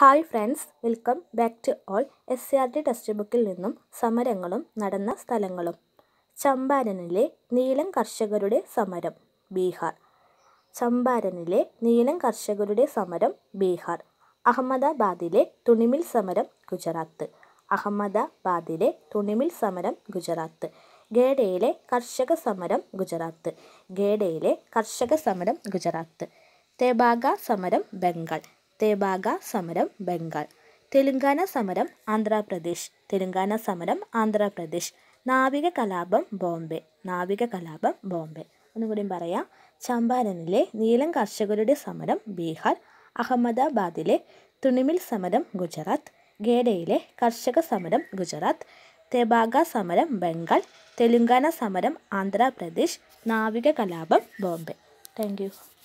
hi friends welcome back to all S C R T text ബുക്കിൽ നിന്നും സമരങ്ങളും നടന്ന സ്ഥലങ്ങളും ചമ്പാരനിലെ നീലം കർഷകരുടെ സമരം ബീഹാർ ചമ്പാരനിലെ നീലം കർഷകരുടെ സമരം ബീഹാർ അഹമ്മദാബാദിലെ തുണിമിൽ സമരം ഗുജറാത്ത് അഹമ്മദാബാദിലെ തുണിമിൽ സമരം ഗുജറാത്ത് ഗേഡയിലെ കർഷക സമരം ഗുജറാത്ത് ഗേഡയിലെ കർഷക സമരം ഗുജറാത്ത് തെബാഗ സമരം ബംഗാൾ തേബാഗ സമരം ബംഗാൾ തെലുങ്കാന സമരം ആന്ധ്രാപ്രദേശ് തെലുങ്കാന സമരം ആന്ധ്രാപ്രദേശ് നാവിക കലാപം ബോംബെ നാവിക കലാപം ബോംബെ ഒന്നും കൂടി പറയാം ചമ്പാരനിലെ നീലം കർഷകരുടെ സമരം ബീഹാർ അഹമ്മദാബാദിലെ തുണിമിൽ സമരം ഗുജറാത്ത് ഗേഡയിലെ കർഷക സമരം ഗുജറാത്ത് തെബാഗ സമരം ബംഗാൾ തെലുങ്കാന സമരം ആന്ധ്രാപ്രദേശ് നാവിക കലാപം ബോംബെ താങ്ക്